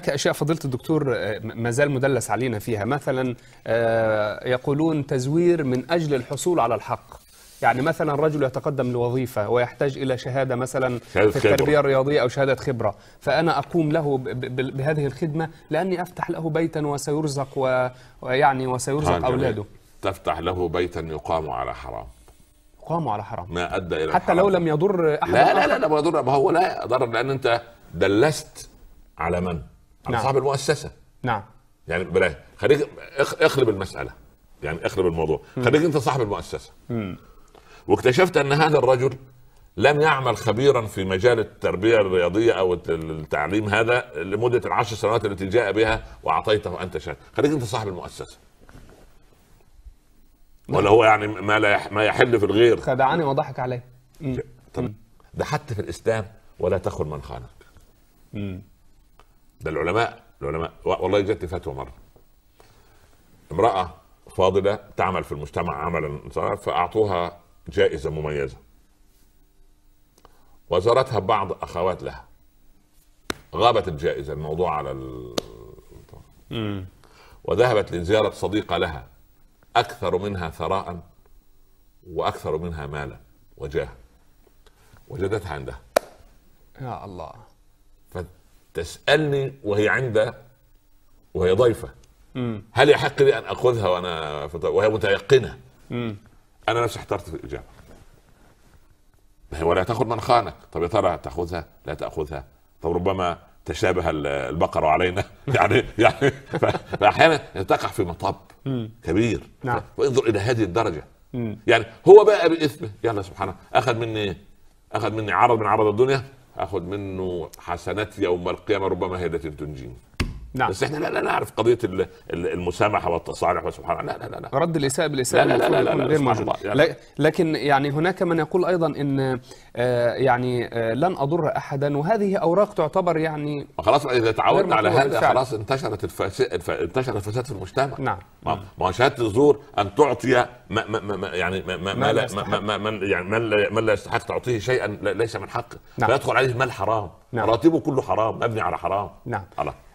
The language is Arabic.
هناك اشياء فضيله الدكتور آه، ما زال مدلس علينا فيها مثلا آه، يقولون تزوير من اجل الحصول على الحق يعني مثلا رجل يتقدم لوظيفه ويحتاج الى شهاده مثلا شهادة في التربيه الرياضيه او شهاده خبره فانا اقوم له بهذه الخدمه لاني افتح له بيتا وسيرزق ويعني وسيرزق آه، اولاده تفتح له بيتا يقام على حرام يقام على حرام ما ادى الى حتى لو لم يضر احد لا لا لا, لا ما يضر ما هو لا ضرر لان انت دلست على من؟ على نعم. صاحب المؤسسه نعم يعني بلاش خليك اخرب المساله يعني اخرب الموضوع خليك انت صاحب المؤسسه مم. واكتشفت ان هذا الرجل لم يعمل خبيرا في مجال التربيه الرياضيه او التعليم هذا لمده العشر سنوات التي جاء بها واعطيته انت شهاده خليك انت صاحب المؤسسه مم. نعم. ولا هو يعني ما لا يح... ما يحل في الغير خدعني وضحك عليه ده حتى في الاسلام ولا تخن من خانك ده العلماء العلماء والله جاتني فتوى مره امراه فاضله تعمل في المجتمع عملا فاعطوها جائزه مميزه وزارتها بعض اخوات لها غابت الجائزه الموضوع على ال... وذهبت لزياره صديقه لها اكثر منها ثراء واكثر منها مالا وجاه وجدتها عندها يا الله تسالني وهي عند وهي ضيفه هل يحق لي ان اخذها وانا وهي متيقنه انا نفسي احترت في الاجابه ما هي ولا تاخذ من خانك طب يا ترى تاخذها لا تاخذها طب ربما تشابه البقر علينا يعني يعني فاحيانا تقع في مطب كبير نعم وانظر الى هذه الدرجه يعني هو بقى باثمه يلا سبحانه اخذ مني اخذ مني عرض من عرض الدنيا اخذ منه حسنات يوم القيامه ربما هي التي تنجيني نعم. بس احنا لا, لا نعرف قضيه المسامحه والتصالح وسبحان الله لا لا لا رد الاساءه بالاساءه لا لا لا, لا, لا لا, غير موجود يعني لكن يعني هناك من يقول ايضا ان آه يعني آه لن اضر احدا وهذه اوراق تعتبر يعني خلاص اذا تعودنا على هذا بالفعل. خلاص انتشرت الفساد انتشر الفساد في المجتمع نعم ما ما شهاده الزور ان تعطي ما ما ما يعني ما ما, ما, لا ما, ما, ما يعني من لا لا يستحق تعطيه شيئا ليس من حقه نعم. فيدخل عليه مال حرام نعم. راتبه كله حرام مبني على حرام نعم الله.